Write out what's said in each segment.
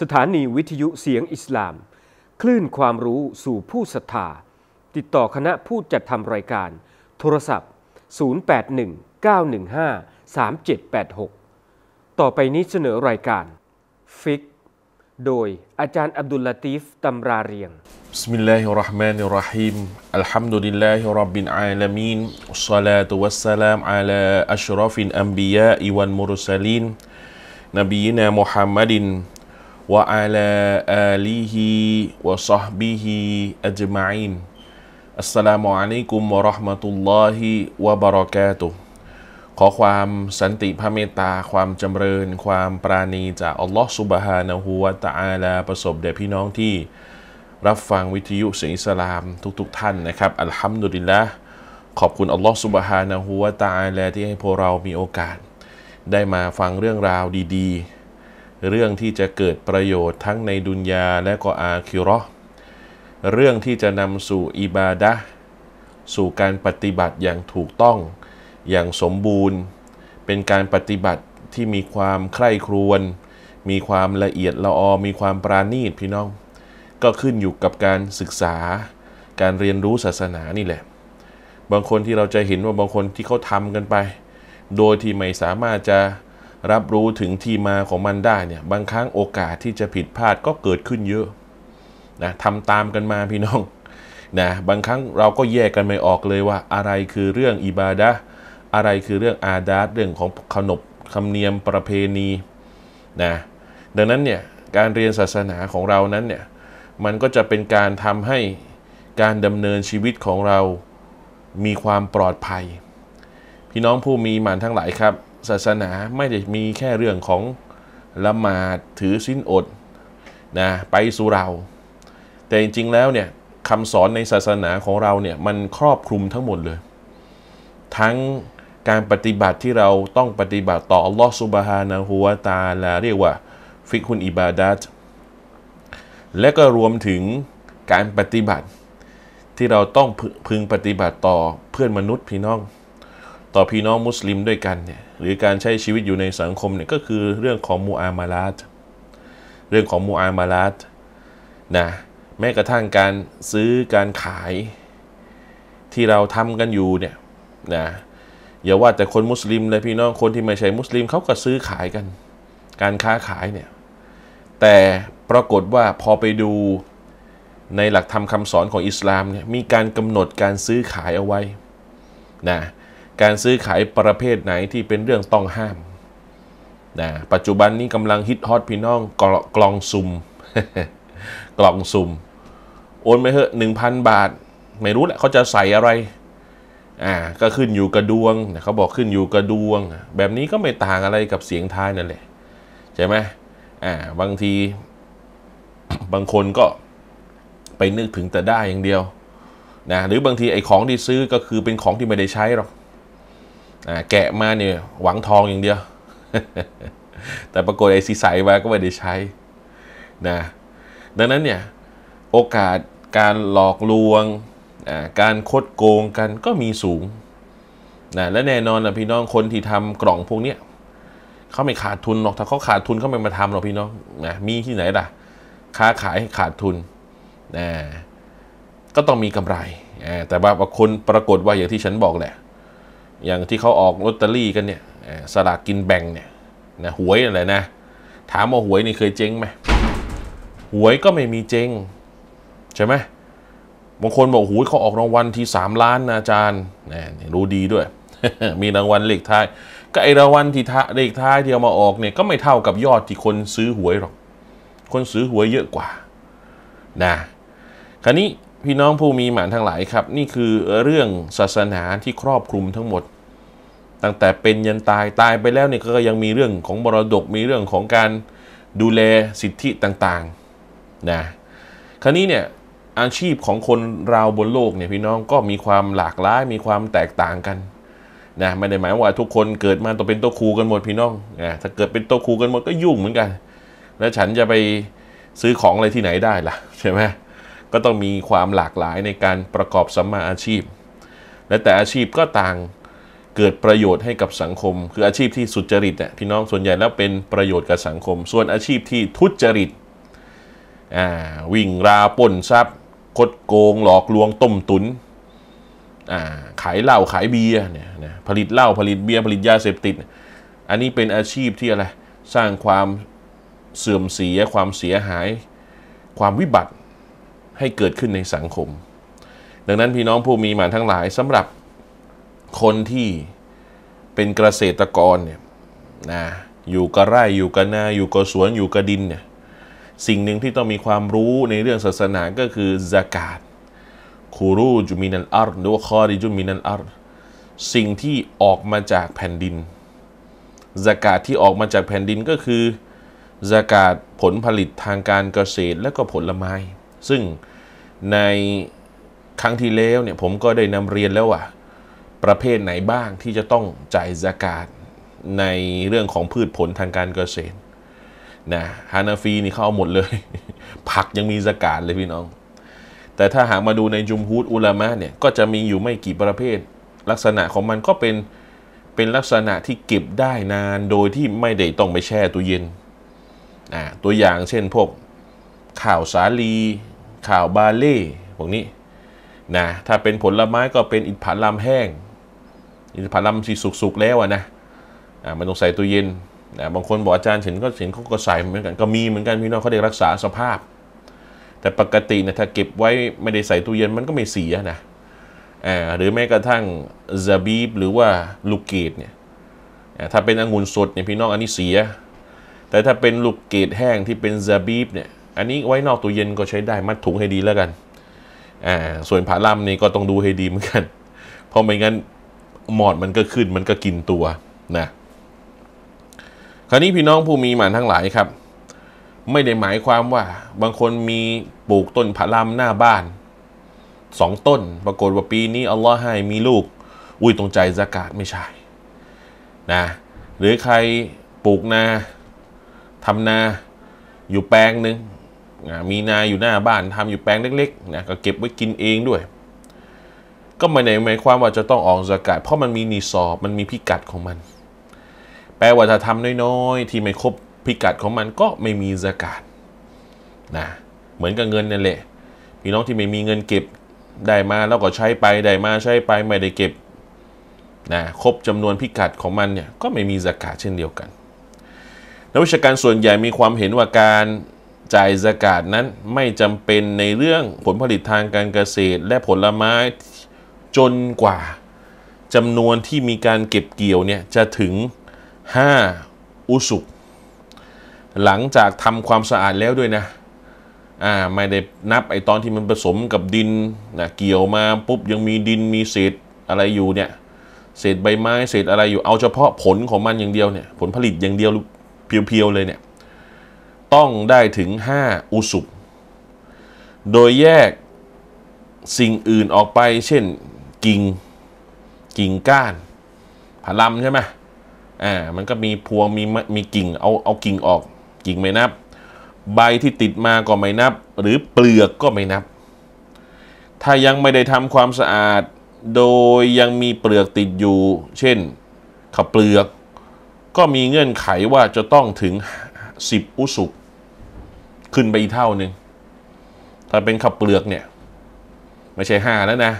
สถานีวิทยุเสียงอิสลาม คลื่นความรู้สู่ผู้ศรัทธาติดต่อคณะผู้จัดทำรายการ โทรศัพท์ 0819153786 ต่อไปนี้เสนอรายการ ฟิกโดยอาจารย์อับดุลลาตีฟตำราเรียง بسم الله الرحمن الرحيم الحمد لله رب العالمين والصلاة والسلام على أشرف الأنبياء والمرسلين نبينا محمد وعلى آله وصحبه أجمعين السلام عليكم ورحمة الله وبركاته ขอความสันติพระเมตตา ความจำเริญความปราณีจาก อัลลอฮฺสุบฮานะฮูวะตะอาลา ประสบแด่พี่น้องที่ รับฟังวิทยุเสียงอิสลาม ทุกๆทท่านนะครับ อัลฮัมดุลิลละขอบคุณอัลลอฮฺสุบฮานะฮูวะตะอาลาที่ให้พวกเรามีโอกาส ได้มาฟังเรื่องราวดี ๆเรื่องที่จะเกิดประโยชน์ทั้งในดุนยาและก็อาคิรอเรื่องที่จะนำสู่อิบาดะสู่การปฏิบัติอย่างถูกต้องอย่างสมบูรณ์ เป็นการปฏิบัติที่มีความใคร่ครวญมีความละเอียดละออมีความปราณีตพี่น้อง ก็ขึ้นอยู่กับการศึกษา การเรียนรู้ศาสนานี่แหละ บางคนที่เราจะเห็นว่าบางคนที่เขาทำกันไป โดยที่ไม่สามารถจะรับรู้ถึงที่มาของมันได้เนี่ยบางครั้งโอกาสที่จะผิดพลาดก็เกิดขึ้นเยอะนะทำตามกันมาพี่น้องนะบางครั้งเราก็แยกกันไม่ออกเลยว่าอะไรคือเรื่องอิบาดะอะไรคือเรื่องอาดาตเรื่องของขนบคำเนียมประเพณีนะดังนั้นเนี่ยการเรียนศาสนาของเรานั้นเนี่ยมันก็จะเป็นการทำให้การดำเนินชีวิตของเรามีความปลอดภัย พี่น้องผู้มีหมานทั้งหลายครับศาสนาไม่ได้มีแค่เรื่องของ ละหมาดถือสิ้นอดนะไปสุเรา แต่จริงๆแล้วเนี่ยคำสอนในศาสนาของเราเนี่ยมันครอบคลุมทั้งหมดเลย ทั้งการปฏิบัติที่เราต้องปฏิบัติต่ออัลลอฮฺสุบฮานะฮูวาตาลาเรียกว่าฟิกุนอิบาดัตและก็รวมถึงการปฏิบัติที่เราต้องพึงปฏิบัติต่อเพื่อนมนุษย์พี่น้องต่อพี่น้องมุสลิมด้วยกันเนี่ยหรือการใช้ชีวิตอยู่ในสังคมเนี่ยก็คือเรื่องของมูอามาลาตเรื่องของมูอามาลาตนะแม้กระทั่งการซื้อการขายที่เราทำกันอยู่เนี่ยนะอย่าว่าแต่คนมุสลิมเลยพี่น้องคนที่ไม่ใช่มุสลิมเขาก็ซื้อขายกัน การค้าขายเนี่ยแต่ปรากฏว่าพอไปดูในหลักธรรมคำสอนของอิสลามเนี่ยมีการกำหนดการซื้อขายเอาไว้นะการซื้อขายประเภทไหนที่เป็นเรื่องต้องห้ามนะปัจจุบันนี้กำลังฮิตฮอตพี่น้อง กล่องซุม กล่องซุม โอนไปเถอะหนึ่งพันบาท ไม่รู้แหละเขาจะใส่อะไรอ่าก็ขึ้นอยู่กระดวง เขาบอกขึ้นอยู่กระดวง แบบนี้ก็ไม่ต่างอะไรกับเสียงท้ายนั่นแหละ ใช่ไหมอ่าบางที บางคนก็ไปนึกถึงแต่ได้อย่างเดียวนะหรือบางทีไอ้ของที่ซื้อก็คือเป็นของที่ไม่ได้ใช้หรอกแกะมาเนี่ยหวังทองอย่างเดียว แต่ปรากฏไอ้ซีใสมาก็ไม่ได้ใช้นะดังนั้นเนี่ย โอกาสการหลอกลวง การคดโกงกันก็มีสูงนะและแน่นอนนะพี่น้องคนที่ทำกล่องพวกเนี้ยเขาไม่ขาดทุนหรอกถ้าเขาขาดทุนเขาไม่มาทำหรอกพี่น้องนะมีที่ไหนล่ะ ค้าขายขาดทุนนะก็ต้องมีกำไรแต่ว่าคนปรากฏว่าอย่างที่ฉันบอกแหละอย่างที่เขาออกลอตเตอรี่กันเนี่ยสลากกินแบ่งเนี่ยนะหวยอะไรนะถามว่าหวยนี่เคยเจ๊งไหมหวยก็ไม่มีเจ๊งใช่ไหมบางคนบอกหูยเขาออกรางวัลที่สามล้านนะอาจารย์นรู้ดีด้วย มีรางวัลเลขท้ายก็ไอรางวัลที่เลขท้ายที่เอามาออกเนี่ยก็ไม่เท่ากับยอดที่คนซื้อหวยหรอกคนซื้อหวยเยอะกว่านะคราวนี้พี่น้องผู้มีหมานทั้งหลายครับ นี่คือเรื่องศาสนาที่ครอบคลุมทั้งหมด ตั้งแต่เป็นยันตายตายไปแล้วเนี่ยก็ยังมีเรื่องของบรดกมีเรื่องของการดูแลสิทธิต่างๆนะคราวนี้เนี่ยอาชีพของคนเราบนโลกเนี่ยพี่น้องก็มีความหลากหลายมีความแตกต่างกันนะไม่ได้หมายว่าทุกคนเกิดมาต้องเป็นตัวครูกันหมดพี่น้องนะถ้าเกิดเป็นตัวครูกันหมดก็ยุ่งเหมือนกัน แล้วฉันจะไปซื้อของอะไรที่ไหนได้ล่ะใช่ไหมก็ต้องมีความหลากหลายในการประกอบสัมมาอาชีพ และแต่อาชีพก็ต่างเกิดประโยชน์ให้กับสังคม คืออาชีพที่สุจริตเนี่ยพี่น้องส่วนใหญ่แล้วเป็นประโยชน์กับสังคม ส่วนอาชีพที่ทุจริตอ่าวิ่งราป่นทรัพย์คดโกงหลอกลวงต้มตุนอ่าขายเหล้าขายเบียร์เนี่ยนะผลิตเหล้าผลิตเบียร์ผลิตยาเสพติดอันนี้เป็นอาชีพที่อะไรสร้างความเสื่อมเสียความเสียหายความวิบัติให้เกิดขึ้นในสังคม ดังนั้นพี่น้องผู้มีหมานทั้งหลายสำหรับคนที่เป็นเกษตรกรเนี่ยนะ อยู่กับไร่อยู่กับนาอยู่กับสวนอยู่กับดินเนี่ยสิ่งหนึ่งที่ต้องมีความรู้ในเรื่องศาสนาก็คือ z ากาศคูรูจุมินันอาร์หรือว่าคอริจุมินันอาร์สิ่งที่ออกมาจากแผ่นดินสากาศที่ออกมาจากแผ่นดินก็คือสากาศผลผลิตทางการเกษตรและก็ผลไม้ ซึ่งในครั้งที่แล้วเนี่ยผมก็ได้นำเรียนแล้วว่าประเภทไหนบ้างที่จะต้องจ่ายสกาดในเรื่องของพืชผลทางการเกษตรนะฮานาฟีนี่เขาเอาหมดเลยผักยังมีสกาดเลยพี่น้อง แต่ถ้าหากมาดูในจุมฮูดอุลามะเนี่ยก็จะมีอยู่ไม่กี่ประเภท ลักษณะของมันก็เป็น เป็นลักษณะที่เก็บได้นานโดยที่ไม่ได้ต้องไปแช่ตู้เย็นตัวอย่างเช่นพวกข่าวสาลีข่าวบาเล่พวกนี้ นะ ถ้าเป็นผลไม้ก็เป็นอินผลัมแห้ง อินผลัมสีสุก ๆ แล้วนะอ่ามันต้องใส่ตู้เย็นนะบางคนบอกอาจารย์เห็นก็เห็นเขาก็ใส่เหมือนกันก็มีเหมือนกันพี่น้องเขาได้รักษาสภาพ แต่ปกตินะถ้าเก็บไว้ไม่ได้ใส่ตู้เย็นมันก็ไม่เสีย นะอ่าหรือแม้กระทั่งซาบีบหรือว่าลูกเกดเนี่ยถ้าเป็นองุ่นสดเนี่ยพี่น้องอันนี้เสีย แต่ถ้าเป็นลูกเกดแห้งที่เป็นซาบีบเนี่ยอันนี้ไว้นอกตู้เย็นก็ใช้ได้ มัดถุงให้ดีแล้วกัน อ่าส่วนผ้าล่ำนี่ก็ต้องดูให้ดีเหมือนกัน เพราะไม่งั้นหมอดมันก็ขึ้นมันก็กินตัวนะคราวนี้พี่น้องผู้มีหมานทั้งหลายครับ ไม่ได้หมายความว่า บางคนมีปลูกต้นผ้าล่ำหน้าบ้านสองต้นปรากฏว่าปีนี้อัลลอฮ์ให้มีลูก อุ้ยตรงใจสกาดไม่ใช่นะ หรือใครปลูกนาทำนาอยู่แปลงหนึ่งมีนาอยู่หน้าบ้านทำอยู่แปลงเล็กๆนะก็เก็บไว้กินเองด้วย ก็ไม่ได้หมายความว่าจะต้องออกสกาดเพราะมันมีนีสอบมันมีพิกัดของมัน แปลว่าถ้าทำน้อยๆ ที่ไม่ครบพิกัดของมันก็ไม่มีสกาดนะเหมือนกับเงินนั่นแหละพี่น้องที่ไม่มีเงินเก็บได้มาแล้วก็ใช้ไปได้มาใช้ไป ไม่ได้เก็บนะครบจำนวนพิกัดของมันเนี่ยก็ไม่มีสกาดเช่นเดียวกันนักวิชาการส่วนใหญ่มีความเห็นว่าการจ่ายสกาดนั้นไม่จำเป็นในเรื่องผลผลิตทางการเกษตรและผลไม้จนกว่าจำนวนที่มีการเก็บเกี่ยวเนี่ยจะถึง5อุสุกหลังจากทำความสะอาดแล้วด้วยนะอ่าไม่ได้นับไอตอนที่มันผสมกับดินนะเกี่ยวมาปุ๊บยังมีดินมีเศษอะไรอยู่เนี่ยเศษใบไม้เศษอะไรอยู่เอาเฉพาะผลของมันอย่างเดียวเนี่ยผลผลิตอย่างเดียวเพียวๆเลยเนี่ยต้องได้ถึง 5 อุสุบโดยแยกสิ่งอื่นออกไป เช่นกิ่ง กิ่งก้านผลัมใช่ไหมอ่า มันก็มีพวงมีมีกิ่ง เอาเอากิ่งออก กิ่งไม่นับ ใบที่ติดมาก็ไม่นับ หรือเปลือกก็ไม่นับ ถ้ายังไม่ได้ทำความสะอาด โดยยังมีเปลือกติดอยู่ เช่นขับเปลือก ก็มีเงื่อนไขว่าจะต้องถึง 10 อุสุกขึ้นไปอีกเท่าหนึ่งถ้าเป็นข้าวเปลือกเนี่ย ไม่ใช่ห้าแล้วนะ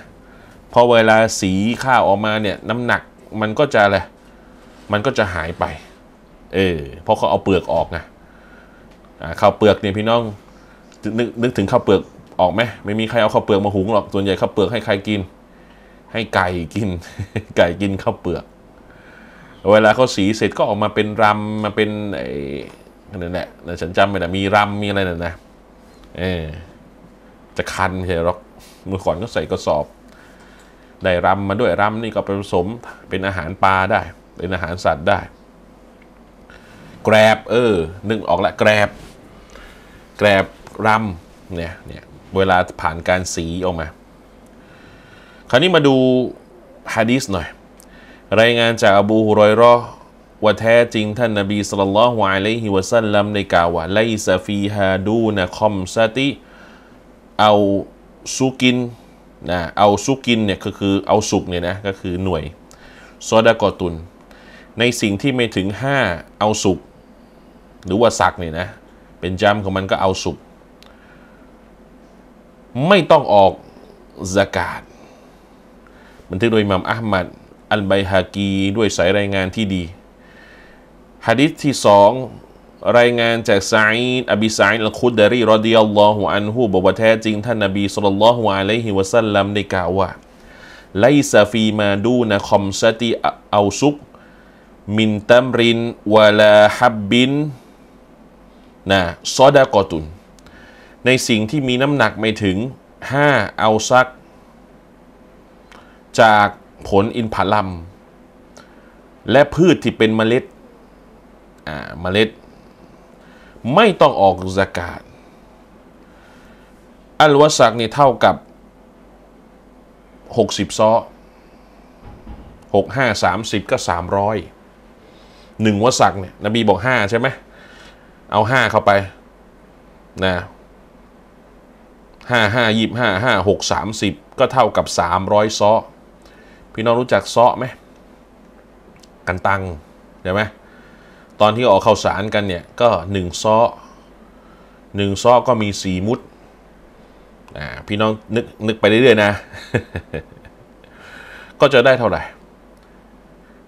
พอเวลาสีข้าว ออกมาเนี่ยน้ำหนักมันก็จะอะไร มันก็จะหายไป เออเพราะเขาเอาเปลือกออกไงข้าวเปลือกเนี่ยพี่น้อง นึกนึกถึงข้าวเปลือกออกไหมไม่มีใครเอาข้าวเปลือกมาหุงหรอก ส่วนใหญ่ข้าวเปลือกให้ใคร กิน ให้ไก่กิน ไก่กินข้าวเปลือก เวลาเขาสีเสร็จก็ออกมาเป็นรำมาเป็นไนั่นแหละนะฉันจำไม่ได้มีรำมีอะไรนั่นนะเออจะคันใช่หรอกเมื่อก่อนก็ใส่กระสอบได้รำมาด้วยรำนี่ก็ปผสมเป็นอาหารปลาได้ เป็นอาหารสัตว์ได้ แกรบเออนึ่งออกละ แกรบแกรบรำเนี่ยเนี่ย เวลาผ่านการสีออกมา คราวนี้มาดูฮะดีสหน่อย รายงานจากอบูฮุรอยรอว่าแท้จริงท่านนบีสุลต่านละฮวะไลฮิวซัลลัมได้กล่าวว่าไลซาฟีฮาดูนะคอมซาติเอาซุกินนะเอาซุกินเนี่ยก็คือเอาสุกเนี่ยนะ ก็คือหน่วยโซดากอตุน ในสิ่งที่ไม่ถึง 5 เอาสุก หรือว่าสักเนี่ยนะ เป็นจำของมันก็เอาสุก ไม่ต้องออกสกาศบันทึกโดยมัมอัลมัด อัลไบฮากี ด้วยสายรายงานที่ดีฮะดิษที่สองรายงานจากซาอิดอบิซาอิดอัลคุดดารีรอดิยัลลอฮุอันฮูบอกว่าแท้จริง ท่านนบีสุลต่านละฮุอะลัยฮิวะซัลลัมได้กล่าวว่า ไลซาฟีมาดูนะคอมซติเอาซุกมินตัมรินวะลาฮับบินนะซอดากอตุน ในสิ่งที่มีน้ำหนักไม่ถึง 5 เอาซัก จากผลอินผลัมและพืชที่เป็นเมล็ดอาเมล็ด ไม่ต้องออกอากาศอัลวาสักนี่เท่ากับ 60ซ้อหกห้าสามสิบก็สามร้อยหนึ่งวสักเนี่ยนบีบอกห้าใช่ไหมเอาห้าเข้าไปนะห้าห้าย0ห้าห้าหกสามสิบก็เท่ากับสามร้อยซ้อพี่น้องรู้จักซ้อไหมกันตังใช่ไหมตอนที่ออกข่าวสารกันเนี่ยก็หนึ่งซ้อหนึ่งซ้อก็มีสี่มุด อ่าพี่น้องนึกนึกไปเรื่อยๆนะ ก็จะได้เท่าไหร่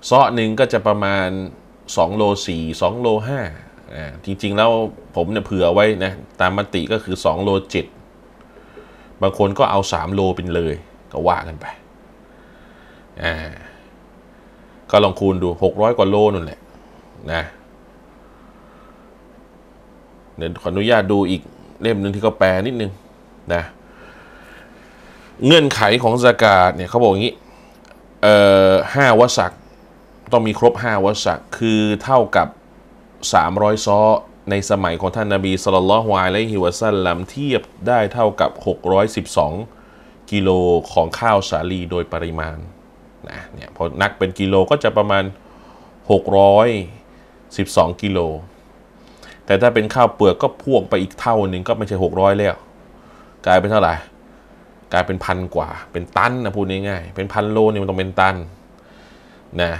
ซ้อหนึ่งก็จะประมาณ 2 โล 4 2 โล5อ่าจริงๆแล้วผมเนี่ยเผื่อไว้นะตามมติก็คือ 2 โล7บางคนก็เอา 3 โลเป็นเลย ก็ว่ากันไปอ่าก็ลองคูณดู 600 กว่าโลนั่นแหละ นะเดี๋ยวขออนุญาตดูอีกเล่มหนึ่งที่เขาแปลนิดนึงนะเงื่อนไขของสกาศเนี่ย เขาบอกอย่างนี้ เอ่อห้าวสักต้องมีครบห้าวสัก คือเท่ากับ 300ซ้อในสมัยของท่านนาบีสุลต่านละฮายะฮิวซันลัมเทียบได้เท่ากับ 612 กิโลของข้าวสาลีโดยปริมาณนะเนี่ยพอนักเป็นกิโลก็จะประมาณ 612 กิโลแต่ถ้าเป็นข้าวเปลือกก็พ่วงไปอีกเท่าหนึ่งก็ไม่ใช่หกร้อยแล้ว กลายเป็นเท่าไหร่กลายเป็นพันกว่าเป็นตันนะพูดง่ายๆเป็นพันโลนี่มันต้องเป็นตันนะ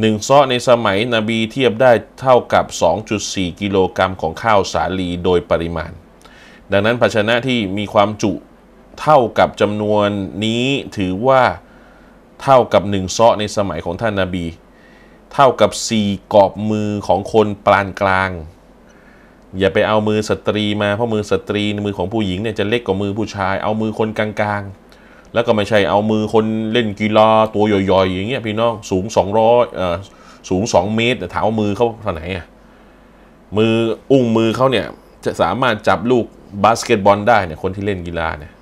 หนึ่งซอในสมัยนบีเทียบได้เท่ากับ 2.4 กิโลกรัมของข้าวสาลีโดยปริมาณ ดังนั้นภาชนะที่มีความจุเท่ากับจำนวนนี้ถือว่าเท่ากับหนึ่งซอในสมัยของท่านนาบี เท่ากับ 4กอบมือของคนปานกลางอย่าไปเอามือสตรีมาเพราะมือสตรีมือของผู้หญิงเนี่ยจะเล็กกว่ามือผู้ชาย เอามือคนกลางๆ แล้วก็ไม่ใช่เอามือคนเล่นกีฬาตัวย่อยๆอย่างเงี้ยพี่น้องสูง200เอ่อสูง2เมตรแต่ถามว่ามือเขาเท่าไหนอ่ะมืออุ้งมือเขาเนี่ย จะสามารถจับลูกบาสเกตบอลได้เนี่ยคนที่เล่นกีฬาเนี่ย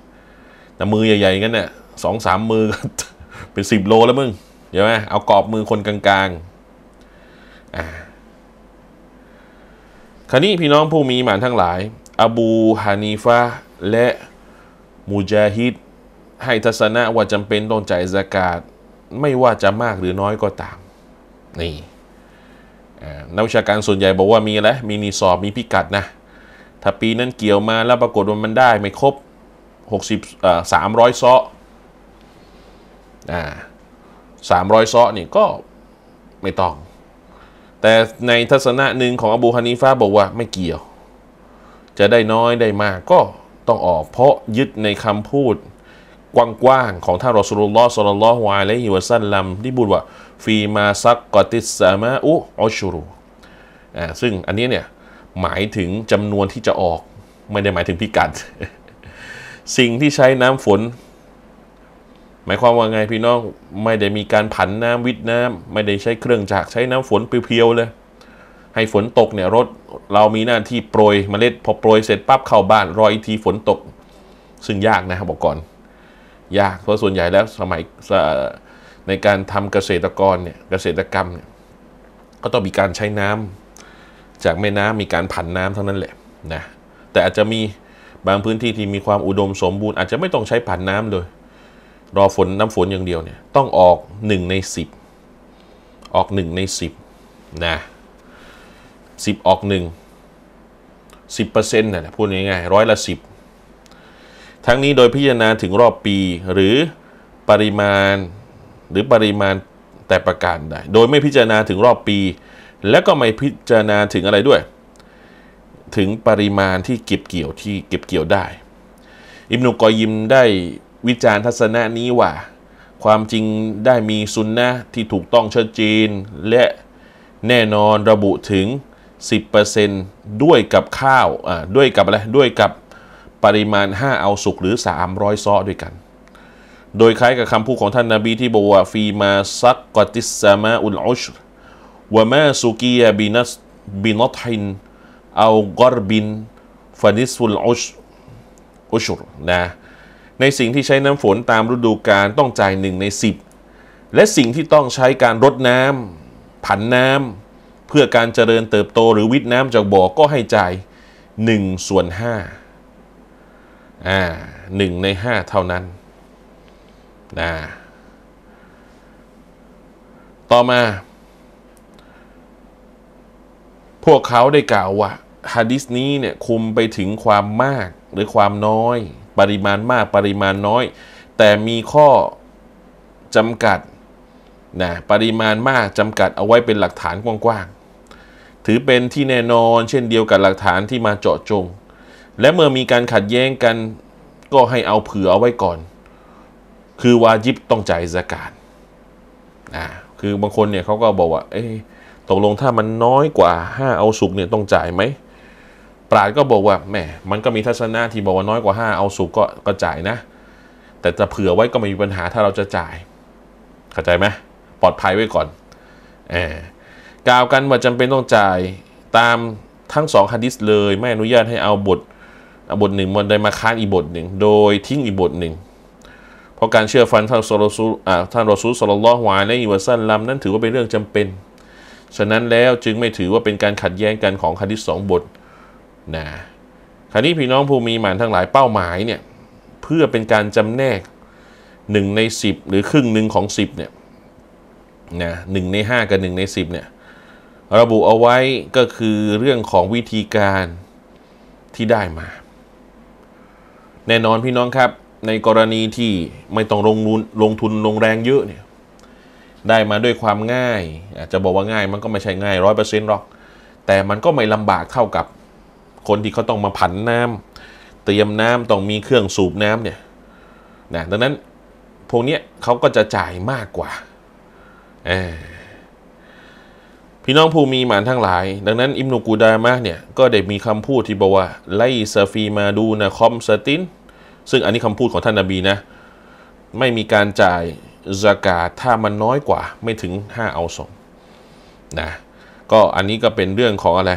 แต่มือใหญ่ๆงั้นเนี่ยสองสามมือเป็นสิบโลแล้วมึงเ๋ยวไหมเอากรอบมือคนกลางๆอ่าครนี้พี่น้องผู้มีหมานทั้งหลาย อบูฮานีฟะและมูจาฮิด ให้ทัศนะว่าจำเป็นต้องจ่ายสกาดไม่ว่าจะมากหรือน้อยก็ตาม นี่นักวิชาการส่วนใหญ่บอกว่ามีแล้วมีนีสอบมีพิกัดนะ ถ้าปีนั้นเกี่ยวมาแล้วปรากฏว่ามันได้ไม่ครบ60อ่า300ซาะอ่า300ซาะนี่ก็ไม่ต้องแต่ในทัศนะหนึ่งของอบูฮานีฟาบอกว่าไม่เกี่ยว จะได้น้อยได้มากก็ต้องออกเพราะยึดในคำพูด กว้างๆของท่านรอสุลลอฮ์สลลลอฮ์วายและฮิวซันลัมที่บูดว่า ฟีมาซักกติสามาอุอชูรุอ่าซึ่งอันนี้เนี่ย หมายถึงจำนวนที่จะออกไม่ได้หมายถึงพิกัดสิ่งที่ใช้น้ำฝนหมายความว่าไงพี่น้องไม่ได้มีการผันน้ำวิทน้ำ ไม่ได้ใช้เครื่องจักรใช้น้ำฝนเพียวๆเลย ให้ฝนตกเนี่ยรถเรามีหน้าที่โปรยเมล็ดพอโปรย เสร็จปั๊บเข้าบ้าน รออีกทีฝนตก ซึ่งยากนะครับบอกก่อนยากเพราะส่วนใหญ่แล้วสมัยในการทำเกษตรกรเนี่ยเกษตรกรรมเนี่ยก็ต้องมีการใช้น้ำ จากแม่น้ำมีการผันน้ำเท่านั้นแหละนะแต่อาจจะมีบางพื้นที่ที่มีความอุดมสมบูรณ์อาจจะไม่ต้องใช้ผันน้ำเลยรอฝนน้ำฝนอย่างเดียวเนี่ยต้องออก1ใน 10 ออก1ใน 10นะ10 ออก1 10%นะ่ะพูดง่ายๆร้อยละ10 ทั้งนี้โดยพิจารณาถึงรอบปี หรือปริมาณหรือปริมาณแต่ประการใดโดยไม่พิจารณาถึงรอบปี และก็ไม่พิจารณาถึงอะไรด้วย ถึงปริมาณที่เก็บเกี่ยวที่เก็บเกี่ยวได้ อิมนุกอยิมได้วิจารณ์ทัศนะนี้ว่าความจริงได้มีซุนนะที่ถูกต้องชัดเจนและแน่นอนระบุถึง 10%ด้วยกับข้าว อ่าด้วยกับอะไรด้วยกับปริมาณ 5 เอาสุกหรือ 300ซอด้วยกัน โดยคล้ายกับคำพูดของท่านนาบีที่บอกว่า ฟีมาซักกติสมาอุลอุชวะมาสุกียบินัสบินอทินเอากอรบินฟานิสุลอุชอุชรนะในสิ่งที่ใช้น้ำฝนตามฤดูกาลต้องจ่ายหนึ่งในสิบและสิ่งที่ต้องใช้การรดน้ำผันน้ำเพื่อการเจริญเติบโตหรือวิทน้ำจากบ่อก็ให้จ่าย1ส่วน5อ่าหนึ่งใน 5 เท่านั้นนะต่อมา พวกเขาได้กล่าวว่าฮะดิษนี้เนี่ยคุมไปถึงความมากหรือความน้อยปริมาณมากปริมาณน้อยแต่มีข้อจำกัดนะปริมาณมากจำกัดเอาไว้เป็นหลักฐานกว้างๆถือเป็นที่แน่นอนเช่นเดียวกับหลักฐานที่มาเจาะจง และเมื่อมีการขัดแย้งกันก็ให้เอาเผื่อเอาไว้ก่อน คือวาจิบต้องจ่ายสกาดนะคือบางคนเนี่ยเขาก็บอกว่าเอ๊ตกลงถ้ามันน้อยกว่า 5 เอาสุกเนี่ยต้องจ่ายไหมปราดก็บอกว่าแม่มันก็มีทัศนะที่บอกว่าน้อยกว่า 5 เอาสุกก็ก็จ่ายนะ แต่จะเผื่อไว้ก็ไม่มีปัญหาถ้าเราจะจ่ายเข้าใจไหมปลอดภัยไว้ก่อนแอบกล่าวกันว่าจำเป็นต้องจ่าย ตามทั้งสองฮะดิษเลยไม่อนุญาตให้เอาบท บทหนึ่งมันได้มาค้านอีบทหนึ่งโดยทิ้งอีบทหนึ่งเพราะการเชื่อฟังท่านรอซูท่านรอซูสลลลฮวายและอิวซันลำนั้นถือว่าเป็นเรื่องจำเป็นฉะนั้นแล้วจึงไม่ถือว่าเป็นการขัดแย้งกันของฮะดิษสองบทนะคราวนี้พี่น้องผู้มีหมานทั้งหลายเป้าหมายเนี่ยเพื่อเป็นการจำแนกหนึ่งในสิบหรือครึ่งหนึ่งของสิบเนี่ยนะหนึ่งในห้ากับหนึ่งในสิบเนี่ยระบุเอาไว้ก็คือเรื่องของวิธีการที่ได้มา แน่นอนพี่น้องครับ ในกรณีที่ไม่ต้องลงลงทุนลงแรงเยอะเนี่ยได้มาด้วยความง่ายอาจจะบอกว่าง่ายมันก็ไม่ใช่ง่ายร้อยเปอร์เซ็นต์หรอก แต่มันก็ไม่ลำบากเท่ากับคนที่เขาต้องมาผันน้ำ เตรียมน้ำต้องมีเครื่องสูบน้ำเนี่ยนะดังนั้น พวกนี้เขาก็จะจ่ายมากกว่าพี่น้องผู้มีหมานทั้งหลาย ดังนั้น อิมนุกูดามะเนี่ยก็ได้มีคำพูดที่บอกว่าไลซาฟีมาดูนะคอมสตินซึ่งอันนี้คำพูดของท่านนาบีนะ ไม่มีการจ่ายสกาถ้ามันน้อยกว่า ไม่ถึง 5 เอาสองนะก็อันนี้ก็เป็นเรื่องของอะไร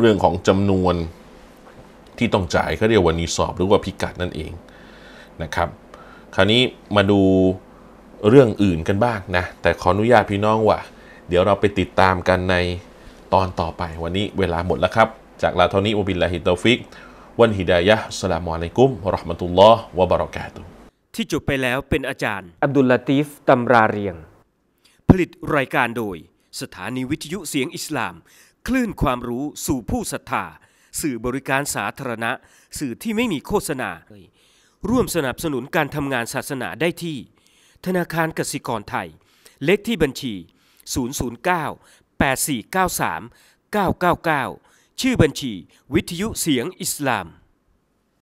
เรื่องของจำนวนที่ต้องจ่ายเขาเรียกว่านีสอบหรือว่าพิกัดนั่นเองนะครับ คราวนี้มาดูเรื่องอื่นกันบ้างนะแต่ขออนุญาตพี่น้องว่า เดี๋ยวเราไปติดตามกันในตอนต่อไป วันนี้เวลาหมดแล้วครับ จากลาเท่านี้อุบิลลาฮิตฟิก วันฮิดายะสลามอะลัยกุมรอห์มัตุลลอฮ์วะบารอกาตุ ที่จบไปแล้วเป็นอาจารย์อับดุลลาตีฟตำราเรียง ผลิตรายการโดย สถานีวิทยุเสียงอิสลามคลื่นความรู้สู่ผู้ศรัทธาสื่อบริการสาธารณะ สื่อที่ไม่มีโฆษณา ร่วมสนับสนุนการทำงานศาสนาได้ที่ ธนาคารกสิกรไทย เลขที่บัญชี 009 8493 999 ชื่อบัญชีวิทยุเสียงอิสลาม